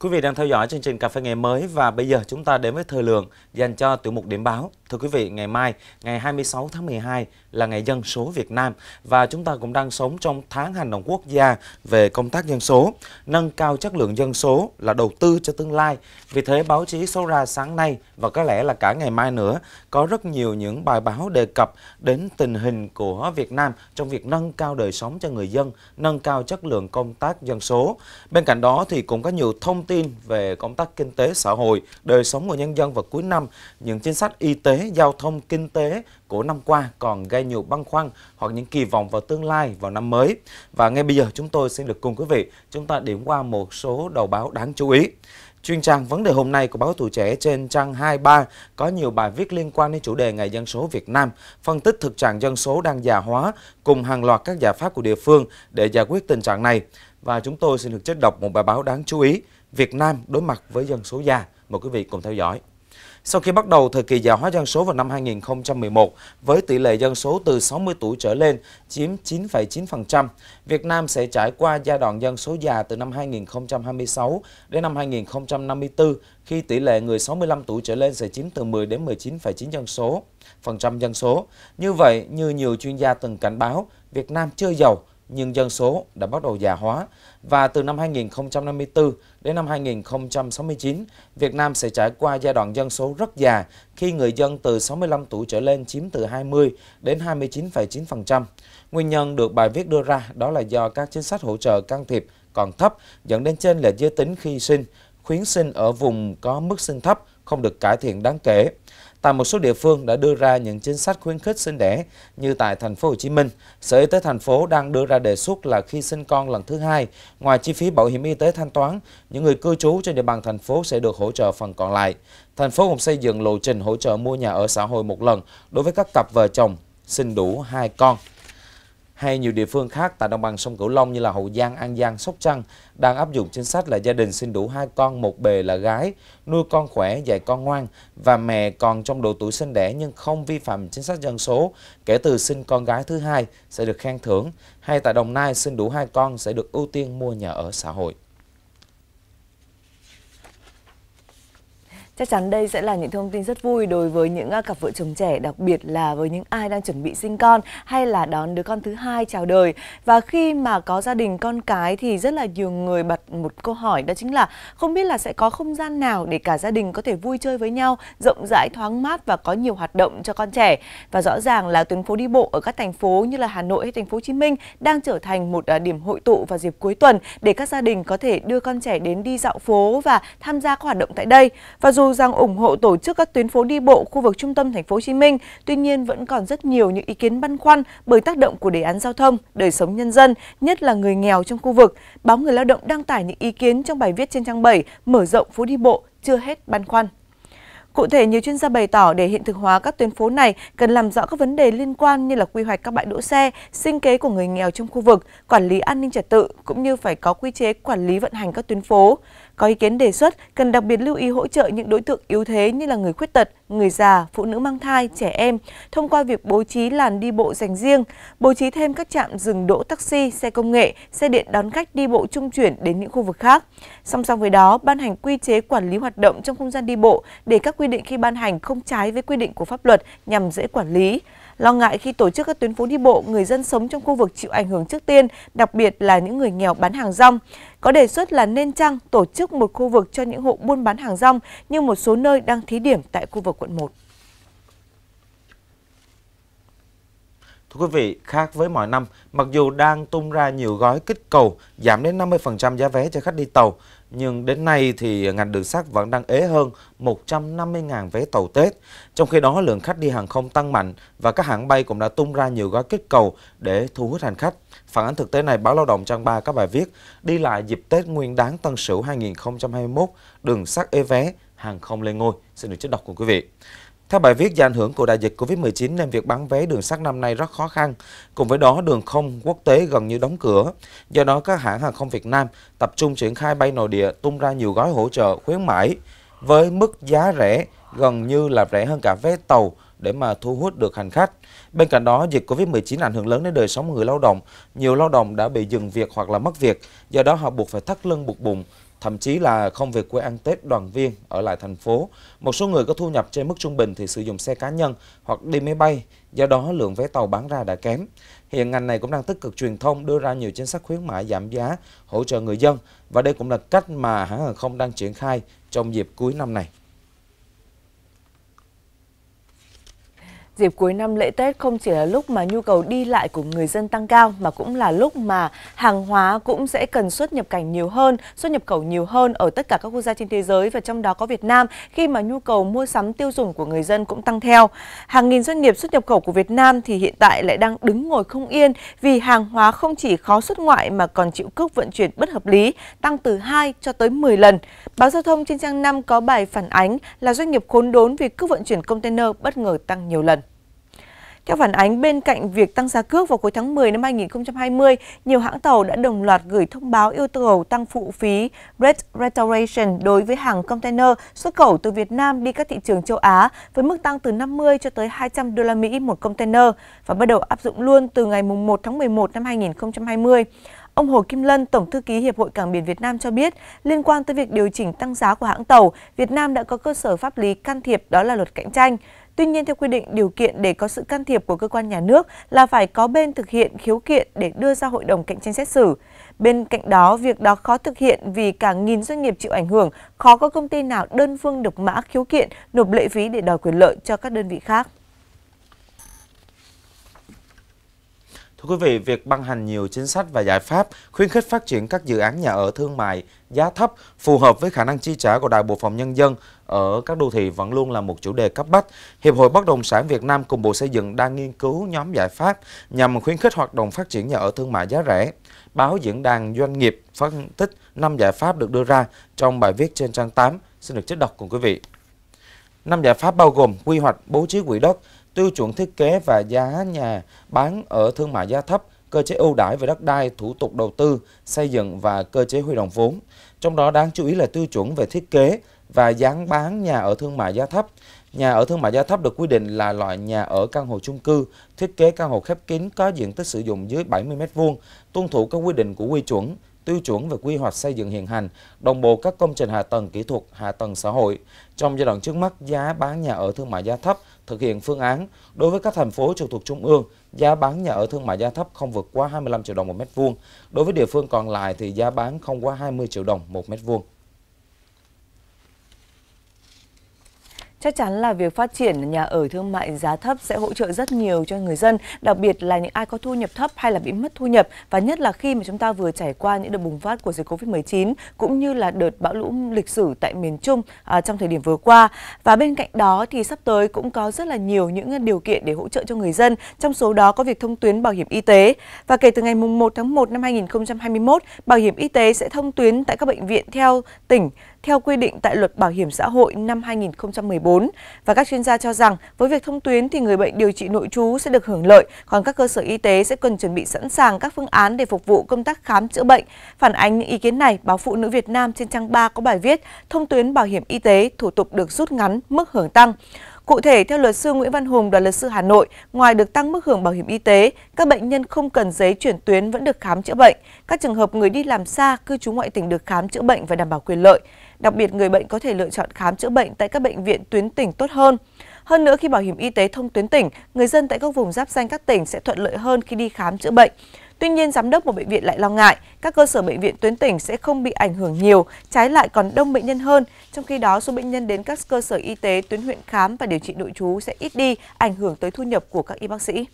Quý vị đang theo dõi chương trình Cà phê Ngày Mới và bây giờ chúng ta đến với thời lượng dành cho tiểu mục điểm báo. Thưa quý vị, ngày mai, ngày 26 tháng 12 là ngày dân số Việt Nam và chúng ta cũng đang sống trong tháng hành động quốc gia về công tác dân số. Nâng cao chất lượng dân số là đầu tư cho tương lai. Vì thế, báo chí số ra sáng nay và có lẽ là cả ngày mai nữa có rất nhiều những bài báo đề cập đến tình hình của Việt Nam trong việc nâng cao đời sống cho người dân, nâng cao chất lượng công tác dân số. Bên cạnh đó thì cũng có nhiều thông tin về công tác kinh tế xã hội, đời sống của nhân dân vào cuối năm, những chính sách y tế giao thông, kinh tế của năm qua còn gây nhiều băn khoăn hoặc những kỳ vọng vào tương lai vào năm mới. Và ngay bây giờ chúng tôi xin được cùng quý vị chúng ta điểm qua một số đầu báo đáng chú ý. Chuyên trang vấn đề hôm nay của báo Tuổi Trẻ trên trang 23 có nhiều bài viết liên quan đến chủ đề ngày dân số Việt Nam, phân tích thực trạng dân số đang già hóa cùng hàng loạt các giải pháp của địa phương để giải quyết tình trạng này. Và chúng tôi xin được chất đọc một bài báo đáng chú ý, Việt Nam đối mặt với dân số già. Mời quý vị cùng theo dõi. Sau khi bắt đầu thời kỳ già hóa dân số vào năm 2011, với tỷ lệ dân số từ 60 tuổi trở lên chiếm 9,9%, Việt Nam sẽ trải qua giai đoạn dân số già từ năm 2026 đến năm 2054 khi tỷ lệ người 65 tuổi trở lên sẽ chiếm từ 10 đến 19,9 dân số phần trăm dân số. Như vậy, như nhiều chuyên gia từng cảnh báo, Việt Nam chưa giàu nhưng dân số đã bắt đầu già hóa và từ năm 2054 đến năm 2069, Việt Nam sẽ trải qua giai đoạn dân số rất già khi người dân từ 65 tuổi trở lên chiếm từ 20 đến 29,9%. Nguyên nhân được bài viết đưa ra đó là do các chính sách hỗ trợ can thiệp còn thấp dẫn đến trên lệch giới tính khi sinh, khuyến sinh ở vùng có mức sinh thấp không được cải thiện đáng kể. Tại một số địa phương đã đưa ra những chính sách khuyến khích sinh đẻ như tại thành phố Hồ Chí Minh, Sở Y tế thành phố đang đưa ra đề xuất là khi sinh con lần thứ hai, ngoài chi phí bảo hiểm y tế thanh toán, những người cư trú trên địa bàn thành phố sẽ được hỗ trợ phần còn lại. Thành phố cũng xây dựng lộ trình hỗ trợ mua nhà ở xã hội một lần đối với các cặp vợ chồng sinh đủ hai con hay nhiều địa phương khác tại đồng bằng sông Cửu Long như là Hậu Giang, An Giang, Sóc Trăng đang áp dụng chính sách là gia đình sinh đủ hai con một bề là gái, nuôi con khỏe, dạy con ngoan và mẹ còn trong độ tuổi sinh đẻ nhưng không vi phạm chính sách dân số, kể từ sinh con gái thứ hai sẽ được khen thưởng, hay tại Đồng Nai sinh đủ hai con sẽ được ưu tiên mua nhà ở xã hội. Chắc chắn đây sẽ là những thông tin rất vui đối với những à, cặp vợ chồng trẻ, đặc biệt là với những ai đang chuẩn bị sinh con hay là đón đứa con thứ hai chào đời. Và khi mà có gia đình con cái thì rất là nhiều người bật một câu hỏi đó chính là không biết là sẽ có không gian nào để cả gia đình có thể vui chơi với nhau, rộng rãi thoáng mát và có nhiều hoạt động cho con trẻ. Và rõ ràng là tuyến phố đi bộ ở các thành phố như là Hà Nội hay thành phố Hồ Chí Minh đang trở thành một à, điểm hội tụ vào dịp cuối tuần để các gia đình có thể đưa con trẻ đến đi dạo phố và tham gia các hoạt động tại đây. Và dù dù rằng ủng hộ tổ chức các tuyến phố đi bộ khu vực trung tâm thành phố Hồ Chí Minh, tuy nhiên vẫn còn rất nhiều những ý kiến băn khoăn bởi tác động của đề án giao thông, đời sống nhân dân, nhất là người nghèo trong khu vực. Báo Người Lao động đăng tải những ý kiến trong bài viết trên trang 7 mở rộng phố đi bộ chưa hết băn khoăn. Cụ thể, nhiều chuyên gia bày tỏ để hiện thực hóa các tuyến phố này cần làm rõ các vấn đề liên quan như là quy hoạch các bãi đỗ xe, sinh kế của người nghèo trong khu vực, quản lý an ninh trật tự cũng như phải có quy chế quản lý vận hành các tuyến phố. Có ý kiến đề xuất cần đặc biệt lưu ý hỗ trợ những đối tượng yếu thế như là người khuyết tật, người già, phụ nữ mang thai, trẻ em thông qua việc bố trí làn đi bộ dành riêng, bố trí thêm các trạm dừng đỗ taxi, xe công nghệ, xe điện đón khách đi bộ trung chuyển đến những khu vực khác. Song song với đó, ban hành quy chế quản lý hoạt động trong không gian đi bộ để các quy định khi ban hành không trái với quy định của pháp luật nhằm dễ quản lý. Lo ngại khi tổ chức các tuyến phố đi bộ, người dân sống trong khu vực chịu ảnh hưởng trước tiên, đặc biệt là những người nghèo bán hàng rong. Có đề xuất là nên chăng tổ chức một khu vực cho những hộ buôn bán hàng rong như một số nơi đang thí điểm tại khu vực quận 1. Thưa quý vị, khác với mọi năm, mặc dù đang tung ra nhiều gói kích cầu giảm đến 50% giá vé cho khách đi tàu, nhưng đến nay thì ngành đường sắt vẫn đang ế hơn 150.000 vé tàu Tết. Trong khi đó, lượng khách đi hàng không tăng mạnh và các hãng bay cũng đã tung ra nhiều gói kích cầu để thu hút hành khách. Phản ánh thực tế này, báo Lao động trang 3 có bài viết đi lại dịp Tết Nguyên đán Tân Sửu 2021, đường sắt ế vé, hàng không lên ngôi. Xin được trích đọc của quý vị. Theo bài viết, do ảnh hưởng của đại dịch Covid-19 nên việc bán vé đường sắt năm nay rất khó khăn. Cùng với đó, đường không quốc tế gần như đóng cửa. Do đó, các hãng hàng không Việt Nam tập trung triển khai bay nội địa, tung ra nhiều gói hỗ trợ khuyến mãi với mức giá rẻ gần như là rẻ hơn cả vé tàu để mà thu hút được hành khách. Bên cạnh đó, dịch Covid-19 ảnh hưởng lớn đến đời sống người lao động. Nhiều lao động đã bị dừng việc hoặc là mất việc, do đó họ buộc phải thắt lưng buộc bụng thậm chí là không về quê ăn Tết đoàn viên ở lại thành phố. Một số người có thu nhập trên mức trung bình thì sử dụng xe cá nhân hoặc đi máy bay, do đó lượng vé tàu bán ra đã kém. Hiện ngành này cũng đang tích cực truyền thông đưa ra nhiều chính sách khuyến mại giảm giá, hỗ trợ người dân và đây cũng là cách mà hãng hàng không đang triển khai trong dịp cuối năm này. Dịp cuối năm lễ Tết không chỉ là lúc mà nhu cầu đi lại của người dân tăng cao mà cũng là lúc mà hàng hóa cũng sẽ cần xuất nhập cảnh nhiều hơn, xuất nhập khẩu nhiều hơn ở tất cả các quốc gia trên thế giới và trong đó có Việt Nam khi mà nhu cầu mua sắm tiêu dùng của người dân cũng tăng theo. Hàng nghìn doanh nghiệp xuất nhập khẩu của Việt Nam thì hiện tại lại đang đứng ngồi không yên vì hàng hóa không chỉ khó xuất ngoại mà còn chịu cước vận chuyển bất hợp lý, tăng từ 2 cho tới 10 lần. Báo Giao thông trên trang 5 có bài phản ánh là doanh nghiệp khốn đốn vì cước vận chuyển container bất ngờ tăng nhiều lần. Theo phản ánh, bên cạnh việc tăng giá cước vào cuối tháng 10 năm 2020, nhiều hãng tàu đã đồng loạt gửi thông báo yêu cầu tăng phụ phí Red Restoration đối với hàng container xuất khẩu từ Việt Nam đi các thị trường châu Á với mức tăng từ 50 cho tới 200 đô la Mỹ một container và bắt đầu áp dụng luôn từ ngày 1 tháng 11 năm 2020. Ông Hồ Kim Lân, Tổng thư ký Hiệp hội Cảng biển Việt Nam cho biết, liên quan tới việc điều chỉnh tăng giá của hãng tàu, Việt Nam đã có cơ sở pháp lý can thiệp đó là luật cạnh tranh. Tuy nhiên, theo quy định, điều kiện để có sự can thiệp của cơ quan nhà nước là phải có bên thực hiện khiếu kiện để đưa ra hội đồng cạnh tranh xét xử. Bên cạnh đó, việc đó khó thực hiện vì cả nghìn doanh nghiệp chịu ảnh hưởng, khó có công ty nào đơn phương được mã khiếu kiện nộp lệ phí để đòi quyền lợi cho các đơn vị khác. Thưa quý vị, việc ban hành nhiều chính sách và giải pháp khuyến khích phát triển các dự án nhà ở thương mại giá thấp phù hợp với khả năng chi trả của đại bộ phận nhân dân ở các đô thị vẫn luôn là một chủ đề cấp bách. Hiệp hội Bất động sản Việt Nam cùng Bộ Xây dựng đang nghiên cứu nhóm giải pháp nhằm khuyến khích hoạt động phát triển nhà ở thương mại giá rẻ. Báo Diễn đàn Doanh nghiệp phân tích 5 giải pháp được đưa ra trong bài viết trên trang 8. Xin được trích đọc cùng quý vị. Năm giải pháp bao gồm quy hoạch bố trí quỹ đất, tiêu chuẩn thiết kế và giá nhà bán ở thương mại giá thấp, cơ chế ưu đãi về đất đai, thủ tục đầu tư, xây dựng và cơ chế huy động vốn. Trong đó đáng chú ý là tiêu chuẩn về thiết kế và dán bán nhà ở thương mại giá thấp. Nhà ở thương mại giá thấp được quy định là loại nhà ở căn hộ chung cư, thiết kế căn hộ khép kín có diện tích sử dụng dưới 70 m2, tuân thủ các quy định của quy chuẩn tiêu chuẩn về quy hoạch xây dựng hiện hành, đồng bộ các công trình hạ tầng kỹ thuật, hạ tầng xã hội. Trong giai đoạn trước mắt, giá bán nhà ở thương mại giá thấp thực hiện phương án đối với các thành phố trực thuộc trung ương, giá bán nhà ở thương mại giá thấp không vượt quá 25 triệu đồng một mét vuông. Đối với địa phương còn lại thì giá bán không quá 20 triệu đồng một mét vuông. Chắc chắn là việc phát triển nhà ở thương mại giá thấp sẽ hỗ trợ rất nhiều cho người dân, đặc biệt là những ai có thu nhập thấp hay là bị mất thu nhập và nhất là khi mà chúng ta vừa trải qua những đợt bùng phát của dịch Covid-19 cũng như là đợt bão lũ lịch sử tại miền Trung à, trong thời điểm vừa qua. Và bên cạnh đó thì sắp tới cũng có rất là nhiều những à, điều kiện để hỗ trợ cho người dân, trong số đó có việc thông tuyến bảo hiểm y tế. Và kể từ ngày mùng 1 tháng 1 năm 2021, bảo hiểm y tế sẽ thông tuyến tại các bệnh viện theo tỉnh theo quy định tại luật bảo hiểm xã hội năm 2014. Và các chuyên gia cho rằng với việc thông tuyến thì người bệnh điều trị nội trú sẽ được hưởng lợi, còn các cơ sở y tế sẽ cần chuẩn bị sẵn sàng các phương án để phục vụ công tác khám chữa bệnh. Phản ánh những ý kiến này, báo Phụ nữ Việt Nam trên trang 3 có bài viết Thông tuyến bảo hiểm y tế, thủ tục được rút ngắn, mức hưởng tăng. Cụ thể, theo luật sư Nguyễn Văn Hùng, đoàn luật sư Hà Nội, ngoài được tăng mức hưởng bảo hiểm y tế, các bệnh nhân không cần giấy chuyển tuyến vẫn được khám chữa bệnh. Các trường hợp người đi làm xa, cư trú ngoại tỉnh được khám chữa bệnh và đảm bảo quyền lợi. Đặc biệt, người bệnh có thể lựa chọn khám chữa bệnh tại các bệnh viện tuyến tỉnh tốt hơn. Hơn nữa, khi bảo hiểm y tế thông tuyến tỉnh, người dân tại các vùng giáp danh các tỉnh sẽ thuận lợi hơn khi đi khám chữa bệnh. Tuy nhiên, giám đốc một bệnh viện lại lo ngại các cơ sở bệnh viện tuyến tỉnh sẽ không bị ảnh hưởng nhiều, trái lại còn đông bệnh nhân hơn. Trong khi đó, số bệnh nhân đến các cơ sở y tế tuyến huyện khám và điều trị nội trú sẽ ít đi, ảnh hưởng tới thu nhập của các y bác sĩ.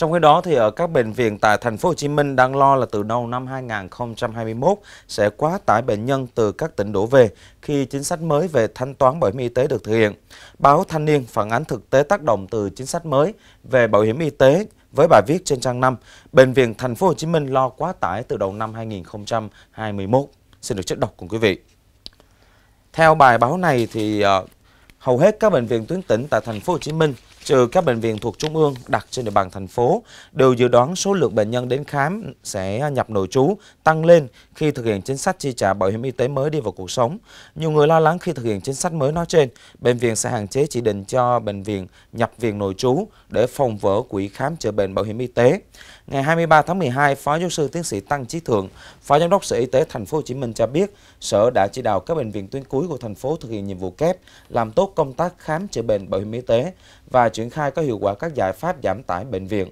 Trong khi đó thì ở các bệnh viện tại thành phố Hồ Chí Minh đang lo là từ đầu năm 2021 sẽ quá tải bệnh nhân từ các tỉnh đổ về khi chính sách mới về thanh toán bảo hiểm y tế được thực hiện. Báo Thanh niên phản ánh thực tế tác động từ chính sách mới về bảo hiểm y tế với bài viết trên trang 5 Bệnh viện thành phố Hồ Chí Minh lo quá tải từ đầu năm 2021. Xin được chất đọc cùng quý vị. Theo bài báo này thì uh, hầu hết các bệnh viện tuyến tỉnh tại thành phố Hồ Chí Minh trừ các bệnh viện thuộc Trung ương đặt trên địa bàn thành phố, đều dự đoán số lượng bệnh nhân đến khám sẽ nhập nội trú tăng lên khi thực hiện chính sách chi trả bảo hiểm y tế mới đi vào cuộc sống. Nhiều người lo lắng khi thực hiện chính sách mới nói trên, bệnh viện sẽ hạn chế chỉ định cho bệnh viện nhập viện nội trú để phòng vỡ quỹ khám chữa bệnh bảo hiểm y tế. Ngày 23 tháng 12, Phó Giáo sư Tiến sĩ Tăng Chí Thượng, Phó Giám đốc Sở Y tế Thành phố Hồ Chí Minh cho biết, Sở đã chỉ đạo các bệnh viện tuyến cuối của thành phố thực hiện nhiệm vụ kép, làm tốt công tác khám chữa bệnh bảo hiểm y tế, và triển khai có hiệu quả các giải pháp giảm tải bệnh viện.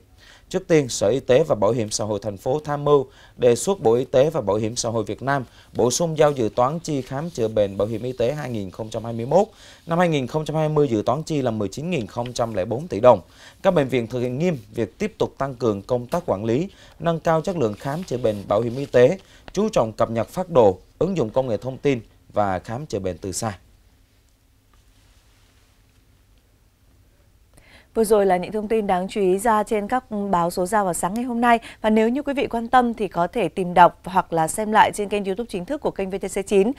Trước tiên, Sở Y tế và Bảo hiểm xã hội thành phố tham mưu đề xuất Bộ Y tế và Bảo hiểm xã hội Việt Nam bổ sung giao dự toán chi khám chữa bệnh bảo hiểm y tế 2021. Năm 2020 dự toán chi là 19.004 tỷ đồng. Các bệnh viện thực hiện nghiêm việc tiếp tục tăng cường công tác quản lý, nâng cao chất lượng khám chữa bệnh bảo hiểm y tế, chú trọng cập nhật phát đồ, ứng dụng công nghệ thông tin và khám chữa bệnh từ xa. Vừa rồi là những thông tin đáng chú ý ra trên các báo số ra vào sáng ngày hôm nay. Và nếu như quý vị quan tâm thì có thể tìm đọc hoặc là xem lại trên kênh youtube chính thức của kênh VTC9.